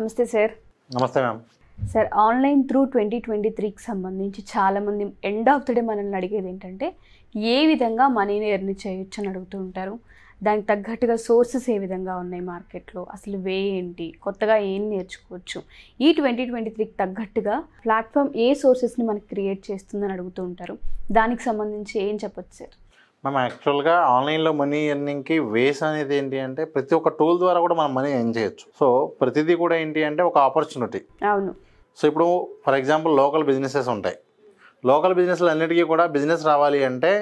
నమస్తే సార్ నమస్తే ma'am sir online through twenty twenty త్రీకి సంబంధించి చాలామంది ఎండ్ ఆఫ్ ద డే మనల్ని అడిగేది ఏంటంటే ఏ విధంగా మనీని ఎర్న్ చేయొచ్చు అని అడుగుతూ ఉంటారు దానికి తగ్గట్టుగా సోర్సెస్ ఏ విధంగా ఉన్నాయి మార్కెట్లో అసలు వే ఏంటి కొత్తగా ఏం నేర్చుకోవచ్చు ఈ ట్వంటీ ట్వంటీ త్రీకి తగ్గట్టుగా ప్లాట్ఫామ్ ఏ సోర్సెస్ని మనకి క్రియేట్ చేస్తుందని అడుగుతూ ఉంటారు దానికి సంబంధించి ఏం చెప్పొచ్చు సార్ మనం యాక్చువల్గా ఆన్లైన్లో మనీ ఎర్నింగ్కి వేస్ అనేది ఏంటి అంటే ప్రతి ఒక్క టూల్ ద్వారా కూడా మనం మనీ ఎర్న్ చేయొచ్చు సో ప్రతిదీ కూడా ఏంటి అంటే ఒక ఆపర్చునిటీ అవును సో ఇప్పుడు ఫర్ ఎగ్జాంపుల్ లోకల్ బిజినెసెస్ ఉంటాయి లోకల్ బిజినెస్లు అన్నిటికీ కూడా బిజినెస్ రావాలి అంటే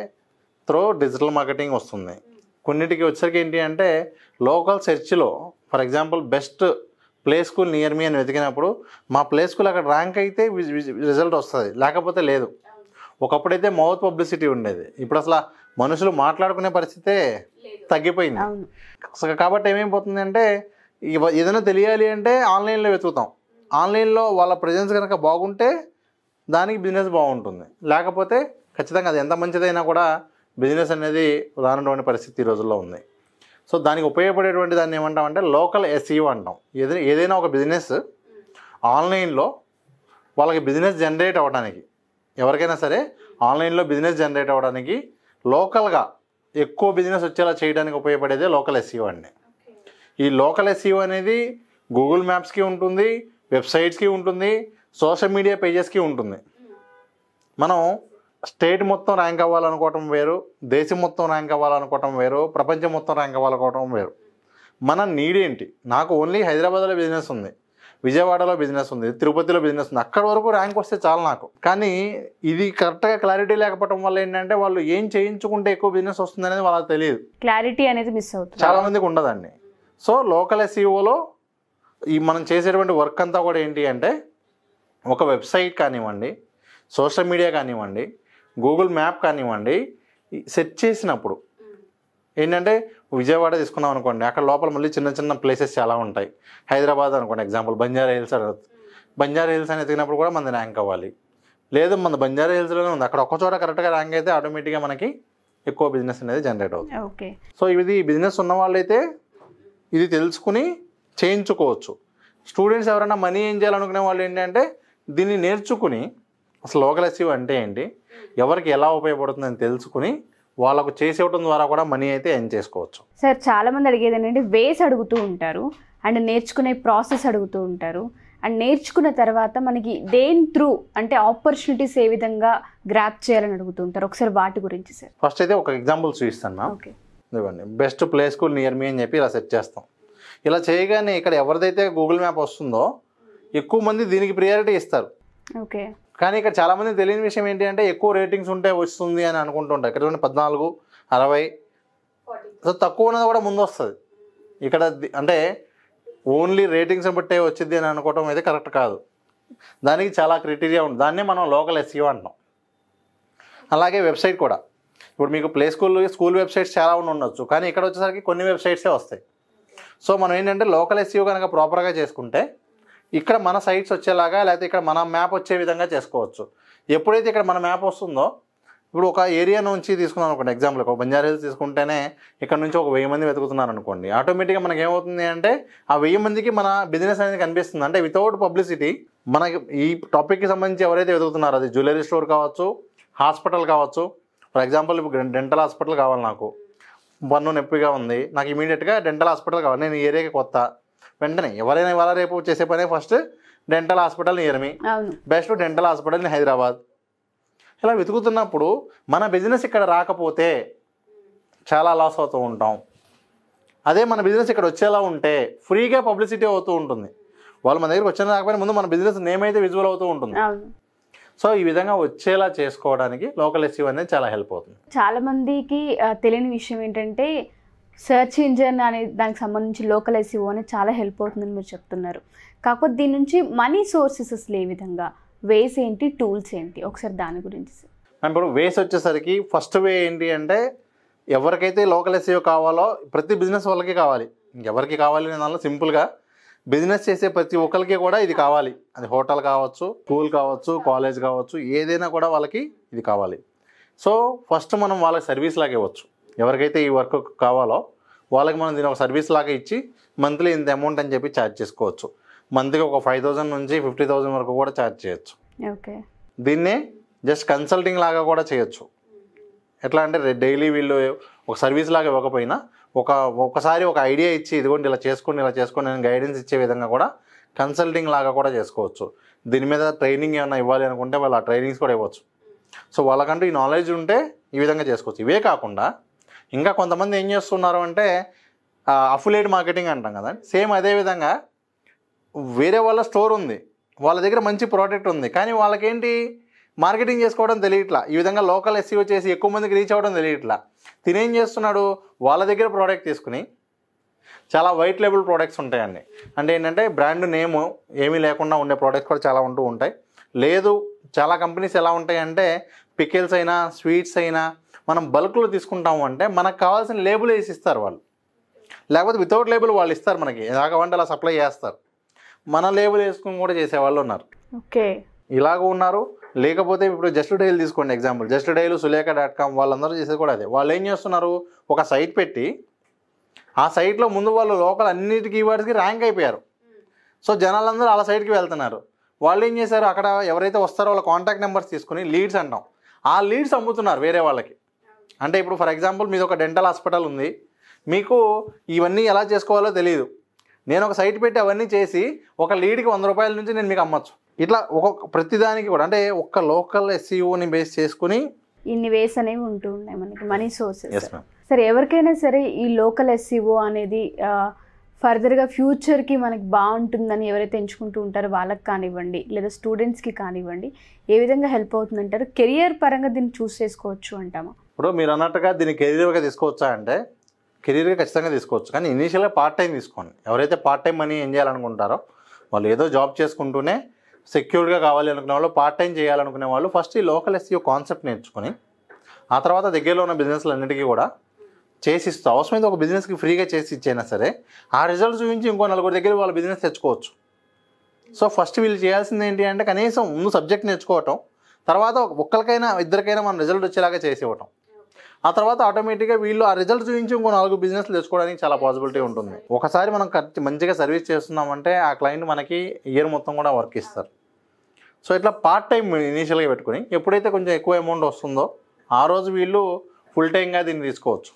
త్రో డిజిటల్ మార్కెటింగ్ వస్తుంది కొన్నిటికి వచ్చరికి ఏంటి అంటే లోకల్ సెర్చ్లో for example best play school near me అని వెతికినప్పుడు మా ప్లే స్కూల్ అక్కడ ర్యాంక్ అయితే రిజల్ట్ వస్తుంది లేకపోతే లేదు ఒకప్పుడైతే మౌత్ పబ్లిసిటీ ఉండేది ఇప్పుడు అసలు మనుషులు మాట్లాడుకునే పరిస్థితే తగ్గిపోయింది కాబట్టి ఏమైపోతుంది అంటే ఏదైనా తెలియాలి అంటే ఆన్లైన్లో వెతుకుతాం ఆన్లైన్లో వాళ్ళ ప్రజెన్స్ కనుక బాగుంటే దానికి బిజినెస్ బాగుంటుంది లేకపోతే ఖచ్చితంగా అది ఎంత మంచిదైనా కూడా బిజినెస్ అనేది రానటువంటి పరిస్థితి ఈ రోజుల్లో ఉంది సో దానికి ఉపయోగపడేటువంటి దాన్ని ఏమంటామంటే లోకల్ ఎస్ఈఓ e అంటాం ఏదైనా ఏదైనా ఒక బిజినెస్ ఆన్లైన్లో వాళ్ళకి బిజినెస్ జనరేట్ అవ్వడానికి ఎవరికైనా సరే ఆన్లైన్లో బిజినెస్ జనరేట్ అవ్వడానికి లోకల్గా ఎక్కువ బిజినెస్ వచ్చేలా చేయడానికి ఉపయోగపడేదే లోకల్ ఎస్ఈఓ e అండి ఈ లోకల్ ఎస్ఈఓ e అనేది గూగుల్ మ్యాప్స్కి ఉంటుంది వెబ్సైట్స్కి ఉంటుంది సోషల్ మీడియా పేజెస్కి ఉంటుంది మనం స్టేట్ మొత్తం ర్యాంక్ అవ్వాలనుకోవటం వేరు దేశం మొత్తం ర్యాంక్ అవ్వాలనుకోవటం వేరు ప్రపంచం మొత్తం ర్యాంక్ అవ్వాలనుకోవటం వేరు మన నీడ్ ఏంటి నాకు ఓన్లీ హైదరాబాద్లో బిజినెస్ ఉంది విజయవాడలో బిజినెస్ ఉంది తిరుపతిలో బిజినెస్ ఉంది అక్కడ వరకు ర్యాంక్ వస్తే చాలా నాకు కానీ ఇది కరెక్ట్గా క్లారిటీ లేకపోవడం వల్ల ఏంటంటే వాళ్ళు ఏం చేయించుకుంటే ఎక్కువ బిజినెస్ వస్తుంది అనేది వాళ్ళకి తెలియదు క్లారిటీ అనేది మిస్ అవుతుంది చాలా మందికి ఉండదండి సో లోకల్ ఎస్ఈఓలో e ఈ మనం చేసేటువంటి వర్క్ అంతా కూడా ఏంటి అంటే ఒక వెబ్సైట్ కానివ్వండి సోషల్ మీడియా కానివ్వండి గూగుల్ మ్యాప్ కానివ్వండి సెర్చ్ చేసినప్పుడు ఏంటంటే విజయవాడ తీసుకున్నాం అనుకోండి అక్కడ లోపల మళ్ళీ చిన్న చిన్న ప్లేసెస్ చాలా ఉంటాయి హైదరాబాద్ అనుకోండి ఎగ్జాంపుల్ బంజారా హిల్స్ అడగదు బంజారా హిల్స్ అని ఎదిగినప్పుడు కూడా మనది ర్యాంక్ అవ్వాలి లేదు మన బంజారా హిల్స్లోనే ఉంది అక్కడ ఒక్కచోట కరెక్ట్గా ర్యాంక్ అయితే ఆటోమేటిక్గా మనకి ఎక్కువ బిజినెస్ అనేది జనరేట్ అవుతుంది ఓకే సో ఇది బిజినెస్ ఉన్న వాళ్ళైతే ఇది తెలుసుకుని చేయించుకోవచ్చు స్టూడెంట్స్ ఎవరైనా మనీ ఏం చేయాలనుకునే వాళ్ళు ఏంటంటే దీన్ని నేర్చుకుని అసలు లోకల్ అంటే ఏంటి ఎవరికి ఎలా ఉపయోగపడుతుందని తెలుసుకుని వాళ్ళకు చేసేవటం ద్వారా కూడా మనీ అయితే ఎంజ్ చేసుకోవచ్చు సార్ చాలామంది అడిగేది ఏంటంటే వేస్ అడుగుతూ ఉంటారు అండ్ నేర్చుకునే ప్రాసెస్ అడుగుతూ ఉంటారు అండ్ నేర్చుకున్న తర్వాత మనకి దేని త్రూ అంటే ఆపర్చునిటీస్ ఏ విధంగా గ్రాప్ చేయాలని అడుగుతూ ఉంటారు ఒకసారి వాటి గురించి సార్ ఫస్ట్ అయితే ఒక ఎగ్జాంపుల్ చూపిస్తాను ఓకే ఇవ్వండి best play school near me అని చెప్పి ఇలా సెట్ చేస్తాం ఇలా చేయగానే ఇక్కడ ఎవరిదైతే గూగుల్ మ్యాప్ వస్తుందో ఎక్కువ మంది దీనికి ప్రియారిటీ ఇస్తారు ఓకే కానీ ఇక్కడ చాలామంది తెలియని విషయం ఏంటి అంటే ఎక్కువ రేటింగ్స్ ఉంటే వస్తుంది అని అనుకుంటుంటారు ఇక్కడ పద్నాలుగు అరవై సో తక్కువ ఉన్నది కూడా ముందు వస్తుంది ఇక్కడ అంటే ఓన్లీ రేటింగ్స్ బట్టే వచ్చింది అని అనుకోవటం అయితే కరెక్ట్ కాదు దానికి చాలా క్రైటీరియా ఉంది దాన్నే మనం లోకల్ ఎస్సీఓ అంటాం అలాగే వెబ్సైట్ కూడా ఇప్పుడు మీకు ప్లే స్కూల్ స్కూల్ వెబ్సైట్స్ చాలా ఉండొచ్చు కానీ ఇక్కడ వచ్చేసరికి కొన్ని వెబ్సైట్సే వస్తాయి సో మనం ఏంటంటే లోకల్ ఎస్సీఓ e కనుక ప్రాపర్గా చేసుకుంటే ఇక్కడ మన సైట్స్ వచ్చేలాగా లేకపోతే ఇక్కడ మన మ్యాప్ వచ్చే విధంగా చేసుకోవచ్చు ఎప్పుడైతే ఇక్కడ మన మ్యాప్ వస్తుందో ఇప్పుడు ఒక ఏరియా నుంచి తీసుకున్నాను అనుకోండి ఎగ్జాంపుల్ ఒక బంజారా హిల్స్ తీసుకుంటేనే ఇక్కడ నుంచి ఒక వెయ్యి మంది వెతుకుతున్నారు అనుకోండి ఆటోమేటిక్గా మనకి ఏమవుతుంది అంటే ఆ వెయ్యి మందికి మన బిజినెస్ అనేది కనిపిస్తుంది అంటే వితౌట్ పబ్లిసిటీ మనకి ఈ టాపిక్కి సంబంధించి ఎవరైతే వెతుకుతున్నారో అది జ్యువెలరీ స్టోర్ కావచ్చు హాస్పిటల్ కావచ్చు ఫర్ ఎగ్జాంపుల్ ఇప్పుడు డెంటల్ హాస్పిటల్ కావాలి నాకు బన్ను నొప్పిగా ఉంది నాకు ఇమీడియట్గా డెంటల్ హాస్పిటల్ కావాలి నేను ఏరియాకి కొత్త వెంటనే ఎవరైనా ఇవాళ రేపు చేసే పనే first dental hospital near me best dental hospital Hyderabad ఇలా వెతుకుతున్నప్పుడు మన బిజినెస్ ఇక్కడ రాకపోతే చాలా లాస్ అవుతూ ఉంటాం అదే మన బిజినెస్ ఇక్కడ వచ్చేలా ఉంటే ఫ్రీగా పబ్లిసిటీ అవుతూ ఉంటుంది వాళ్ళు మన దగ్గరికి వచ్చిన రాకపోయినా ముందు మన బిజినెస్ నేమ్ అయితే విజువల్ అవుతూ ఉంటుంది సో ఈ విధంగా వచ్చేలా చేసుకోవడానికి లోకల్ ఎస్యూ అనేది చాలా హెల్ప్ అవుతుంది చాలా మందికి తెలియని విషయం ఏంటంటే సెర్చ్ ఇంజిన్ అనే దానికి సంబంధించి లోకల్ ఎస్ఈఓ అనేది చాలా హెల్ప్ అవుతుందని మీరు చెప్తున్నారు కాకపోతే దీని నుంచి మనీ సోర్సెస్ ఏ విధంగా వేస్ ఏంటి టూల్స్ ఏంటి ఒకసారి దాని గురించి ఇప్పుడు వేస్ వచ్చేసరికి ఫస్ట్ వే ఏంటి అంటే ఎవరికైతే లోకల్ ఎస్ఈఓ కావాలో ప్రతి బిజినెస్ వాళ్ళకి కావాలి ఇంకెవరికి కావాలి అనే దానిలో సింపుల్గా బిజినెస్ చేసే ప్రతి ఒక్కరికి కూడా ఇది కావాలి అది హోటల్ కావచ్చు స్కూల్ కావచ్చు కాలేజ్ కావచ్చు ఏదైనా కూడా వాళ్ళకి ఇది కావాలి సో ఫస్ట్ మనం వాళ్ళకి సర్వీస్ లాగా ఇవ్వచ్చు ఎవరికైతే ఈ వర్క్ కావాలో వాళ్ళకి మనం దీని ఒక సర్వీస్ లాగా ఇచ్చి మంత్లీ ఇంత అమౌంట్ అని చెప్పి ఛార్జ్ చేసుకోవచ్చు మంత్లీ ఒక ఫైవ్ థౌసండ్ నుంచి ఫిఫ్టీ థౌసండ్ వరకు కూడా ఛార్జ్ చేయొచ్చు ఓకే దీన్నే జస్ట్ కన్సల్టింగ్ లాగా కూడా చేయొచ్చు ఎట్లా అంటే డైలీ వీళ్ళు ఒక సర్వీస్ లాగా ఇవ్వకపోయినా ఒక ఒకసారి ఒక ఐడియా ఇచ్చి ఇదిగోండి ఇలా చేసుకోండి ఇలా చేసుకోండి నేను గైడెన్స్ ఇచ్చే విధంగా కూడా కన్సల్టింగ్ లాగా కూడా చేసుకోవచ్చు దీని మీద ట్రైనింగ్ ఏమైనా ఇవ్వాలి అనుకుంటే వాళ్ళు ఆ ట్రైనింగ్స్ కూడా ఇవ్వచ్చు సో వాళ్ళకంటూ ఈ నాలెడ్జ్ ఉంటే ఈ విధంగా చేసుకోవచ్చు ఇవే కాకుండా ఇంకా కొంతమంది ఏం చేస్తున్నారు అంటే అఫులేట్ మార్కెటింగ్ అంటాం కదా సేమ్ అదేవిధంగా వేరే వాళ్ళ స్టోర్ ఉంది వాళ్ళ దగ్గర మంచి ప్రోడక్ట్ ఉంది కానీ వాళ్ళకేంటి మార్కెటింగ్ చేసుకోవడం తెలియట్లా ఈ విధంగా లోకల్ ఎస్సీ వచ్చేసి ఎక్కువ మందికి రీచ్ అవ్వడం తెలియట్లా తినేం చేస్తున్నాడు వాళ్ళ దగ్గర ప్రోడక్ట్ తీసుకుని చాలా వైట్ లెబుల్ ప్రోడక్ట్స్ ఉంటాయండి అంటే ఏంటంటే బ్రాండ్ నేమ్ ఏమీ లేకుండా ఉండే ప్రోడక్ట్స్ కూడా చాలా ఉంటూ ఉంటాయి లేదు చాలా కంపెనీస్ ఎలా ఉంటాయంటే పికిల్స్ అయినా స్వీట్స్ అయినా మనం బల్క్లో తీసుకుంటాము అంటే మనకు కావాల్సిన లేబుల్ వేసి ఇస్తారు వాళ్ళు లేకపోతే వితౌట్ లేబుల్ వాళ్ళు ఇస్తారు మనకి ఎలాగవంటే అలా సప్లై చేస్తారు మన లేబుల్ వేసుకుని కూడా చేసేవాళ్ళు ఉన్నారు ఓకే ఇలాగ ఉన్నారు లేకపోతే ఇప్పుడు జస్ట్ డైల్ తీసుకోండి example just dial Sulekha dot com వాళ్ళందరూ చేసేది కూడా అదే వాళ్ళు ఏం చేస్తున్నారు ఒక సైట్ పెట్టి ఆ సైట్లో ముందు వాళ్ళు లోకల్ అన్నిటి కీవర్డ్స్కి ర్యాంక్ అయిపోయారు సో జనాలందరూ అలా సైట్కి వెళ్తున్నారు వాళ్ళు ఏం చేశారు అక్కడ ఎవరైతే వస్తారో వాళ్ళ కాంటాక్ట్ నెంబర్స్ తీసుకుని లీడ్స్ అంటాం ఆ లీడ్స్ అమ్ముతున్నారు వేరే వాళ్ళకి అంటే ఇప్పుడు ఫర్ ఎగ్జాంపుల్ మీది ఒక డెంటల్ హాస్పిటల్ ఉంది మీకు ఇవన్నీ ఎలా చేసుకోవాలో తెలియదు నేను ఒక సైట్ పెట్టి అవన్నీ చేసి ఒక లీడ్కి వంద రూపాయల నుంచి నేను మీకు అమ్మచ్చు ఇట్లా ఒక్కొక్క ప్రతిదానికి కూడా అంటే ఒక్క లోకల్ ఎస్సీఓని బేస్ చేసుకుని ఇన్ని వేస్ అనేవి ఉంటూ ఉన్నాయి మనకి మనీ సోర్సెస్ సరే ఎవరికైనా సరే ఈ లోకల్ ఎస్సీఓ e అనేది ఫర్దర్గా ఫ్యూచర్కి మనకి బాగుంటుందని ఎవరైతే ఎంచుకుంటూ ఉంటారో వాళ్ళకి కానివ్వండి లేదా స్టూడెంట్స్కి కానివ్వండి ఏ విధంగా హెల్ప్ అవుతుందంటారు కెరియర్ పరంగా దీన్ని చూస్ చేసుకోవచ్చు అంటామా ఇప్పుడు మీరు అన్నట్టుగా దీన్ని కెరీర్గా తీసుకోవచ్చా అంటే కెరీర్గా ఖచ్చితంగా తీసుకోవచ్చు కానీ ఇనీషియల్గా పార్ట్ టైం తీసుకోండి ఎవరైతే పార్ట్ టైం మనీ ఏం చేయాలనుకుంటారో వాళ్ళు ఏదో జాబ్ చేసుకుంటూనే సెక్యూర్డ్గా కావాలి అనుకునే వాళ్ళు పార్ట్ టైం చేయాలనుకునే వాళ్ళు ఫస్ట్ ఈ లోకల్ ఎస్సీ కాన్సెప్ట్ నేర్చుకొని ఆ తర్వాత దగ్గరలో ఉన్న బిజినెస్లు అన్నిటికీ కూడా చేసి ఇస్తూ అవసరమైతే ఒక బిజినెస్కి ఫ్రీగా చేసి ఇచ్చైనా సరే ఆ రిజల్ట్స్ చూపించి ఇంకో నలుగురు దగ్గర వాళ్ళ బిజినెస్ తెచ్చుకోవచ్చు సో ఫస్ట్ వీళ్ళు చేయాల్సింది ఏంటి అంటే కనీసం ముందు సబ్జెక్ట్ నేర్చుకోవటం తర్వాత ఒక్కరికైనా ఇద్దరికైనా మనం రిజల్ట్ వచ్చేలాగా చేసి ఇవ్వటం ఆ తర్వాత ఆటోమేటిక్గా వీళ్ళు ఆ రిజల్ట్ చూపించి ఇంకో నాలుగు బిజినెస్లు తెచ్చుకోవడానికి చాలా పాసిబిలిటీ ఉంటుంది ఒకసారి మనం మంచిగా సర్వీస్ చేస్తున్నామంటే ఆ క్లయింట్ మనకి ఇయర్ మొత్తం కూడా వర్క్ ఇస్తారు సో ఇట్లా పార్ట్ టైం ఇనీషియల్గా పెట్టుకుని ఎప్పుడైతే కొంచెం ఎక్కువ అమౌంట్ వస్తుందో ఆ రోజు వీళ్ళు ఫుల్ టైమ్గా దీన్ని తీసుకోవచ్చు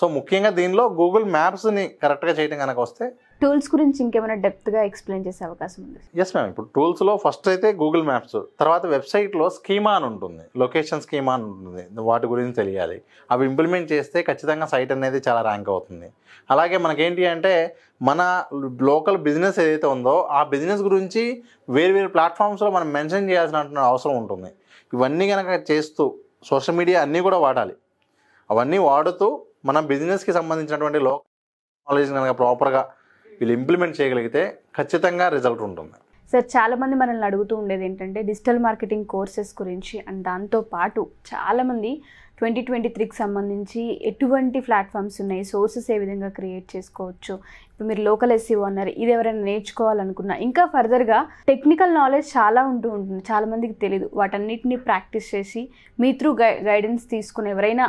సో ముఖ్యంగా దీనిలో గూగుల్ మ్యాప్స్ని కరెక్ట్గా చేయడం కనుక వస్తే టూల్స్ గురించి ఇంకేమైనా డెప్త్గా ఎక్స్ప్లెయిన్ చేసే అవకాశం ఉంది ఎస్ మ్యామ్ ఇప్పుడు టూల్స్లో ఫస్ట్ అయితే గూగుల్ మ్యాప్స్ తర్వాత వెబ్సైట్లో స్కీమా అని ఉంటుంది లొకేషన్ స్కీమా అని ఉంటుంది వాటి గురించి తెలియాలి అవి ఇంప్లిమెంట్ చేస్తే ఖచ్చితంగా సైట్ అనేది చాలా ర్యాంక్ అవుతుంది అలాగే మనకేంటి అంటే మన లోకల్ బిజినెస్ ఏదైతే ఉందో ఆ బిజినెస్ గురించి వేరు వేరు ప్లాట్ఫామ్స్లో మనం మెన్షన్ చేయాల్సిన అవసరం ఉంటుంది ఇవన్నీ కనుక చేస్తూ సోషల్ మీడియా అన్నీ కూడా వాడాలి అవన్నీ వాడుతూ మన బిజినెస్కి సంబంధించినటువంటి లోకల్ నాలెడ్జ్ కనుక ప్రాపర్గా వీళ్ళు ఇంప్లిమెంట్ చేయగలిగితే ఖచ్చితంగా రిజల్ట్ ఉంటుంది సార్ చాలామంది మనల్ని అడుగుతూ ఉండేది ఏంటంటే డిజిటల్ మార్కెటింగ్ కోర్సెస్ గురించి అండ్ దాంతోపాటు చాలామంది ట్వంటీ ట్వంటీ త్రీకి సంబంధించి ఎటువంటి ప్లాట్ఫామ్స్ ఉన్నాయి సోర్సెస్ ఏ విధంగా క్రియేట్ చేసుకోవచ్చు ఇప్పుడు మీరు లోకల్ ఎస్సీ అన్నారు ఇది ఎవరైనా నేర్చుకోవాలనుకున్నా ఇంకా ఫర్దర్గా టెక్నికల్ నాలెడ్జ్ చాలా ఉంటూ ఉంటుంది చాలామందికి తెలియదు వాటన్నిటిని ప్రాక్టీస్ చేసి మీ త్రూ గై గైడెన్స్ తీసుకుని ఎవరైనా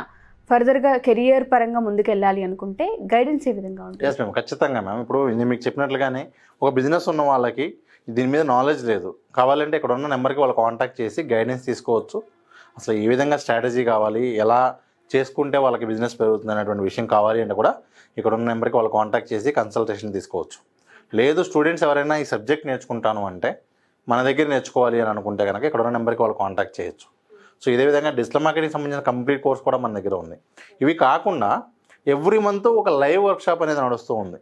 ఫర్దర్గా కెరియర్ పరంగా ముందుకెళ్ళాలి అనుకుంటే గైడెన్స్ ఏ విధంగా ఉంటుంది ఎస్ మ్యామ్ ఖచ్చితంగా మ్యామ్ ఇప్పుడు మీకు చెప్పినట్లుగానే ఒక బిజినెస్ ఉన్న వాళ్ళకి దీని మీద నాలెడ్జ్ లేదు కావాలంటే ఇక్కడ ఉన్న నెంబర్కి వాళ్ళు కాంటాక్ట్ చేసి గైడెన్స్ తీసుకోవచ్చు అసలు ఏ విధంగా స్ట్రాటజీ కావాలి ఎలా చేసుకుంటే వాళ్ళకి బిజినెస్ పెరుగుతుంది అనేటువంటి విషయం కావాలి అంటే కూడా ఇక్కడ ఉన్న నెంబర్కి వాళ్ళు కాంటాక్ట్ చేసి కన్సల్టేషన్ తీసుకోవచ్చు లేదు స్టూడెంట్స్ ఎవరైనా ఈ సబ్జెక్ట్ నేర్చుకుంటాను అంటే మన దగ్గర నేర్చుకోవాలి అని అనుకుంటే కనుక ఇక్కడ ఉన్న నెంబర్కి వాళ్ళు కాంటాక్ట్ చేయొచ్చు సో ఇదే విధంగా డిజిటల్ మార్కెటింగ్ సంబంధించిన కంప్లీట్ కోర్స్ కూడా మన దగ్గర ఉంది ఇవి కాకుండా ఎవ్రీ మంత్ ఒక లైవ్ వర్క్షాప్ అనేది నడుస్తూ ఉంది